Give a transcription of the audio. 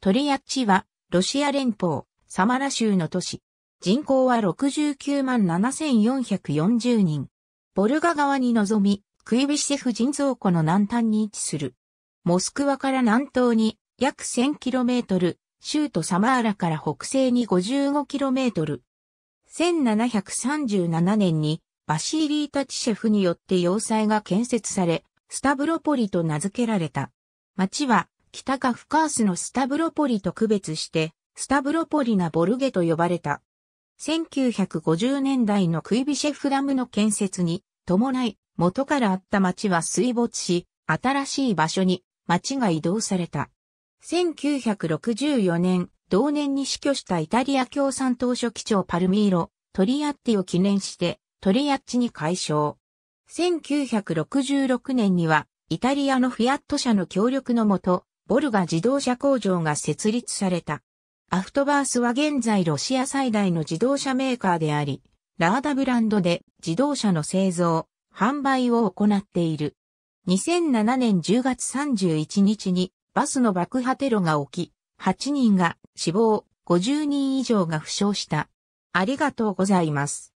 トリヤッチは、ロシア連邦、サマラ州の都市。人口は69万7440人。ボルガ川に臨み、クイビシェフ人造湖の南端に位置する。モスクワから南東に約 1000km、州都サマーラから北西に 55km。1737年にバシーリー・タチシェフによって要塞が建設され、スタブロポリと名付けられた。町は北カフカースのスタブロポリと区別して、スタブロポリナ・ボルゲと呼ばれた。1950年代のクイビシェフダムの建設に伴い、元からあった町は水没し、新しい場所に町が移動された。1964年、同年に死去したイタリア共産党書記長パルミーロ、トリアッティを記念して、トリアッチに改称。1966年には、イタリアのフィアット社の協力のもと、ボルガ自動車工場が設立された。アフトバースは現在ロシア最大の自動車メーカーであり、ラーダブランドで自動車の製造、販売を行っている。2007年10月31日にバスの爆破テロが起き、8人が死亡、50人以上が負傷した。ありがとうございます。